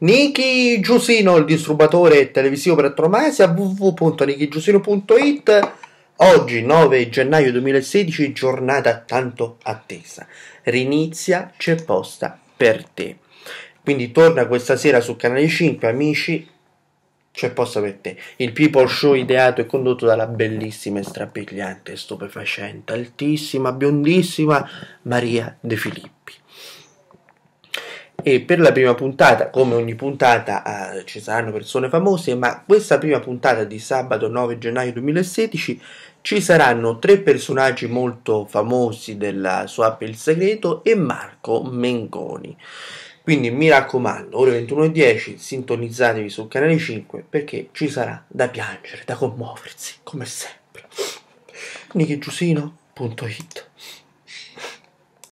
Niki Giusino, il disturbatore televisivo per Tromaesi a www.nikigiusino.it Oggi 9 gennaio 2016, giornata tanto attesa. Rinizia C'è posta per te. Quindi torna questa sera su Canale 5, amici, C'è posta per te. Il People Show ideato e condotto dalla bellissima e strabiliante, stupefacente, altissima, biondissima Maria De Filippo e per la prima puntata, come ogni puntata, eh, ci saranno persone famose, ma questa prima puntata di sabato 9 gennaio 2016 ci saranno tre personaggi molto famosi della Swap Il Segreto e Marco Mengoni. Quindi mi raccomando, ore 21.10 sintonizzatevi sul canale 5 perché ci sarà da piangere, da commuoversi, come sempre. Nichigiusino.it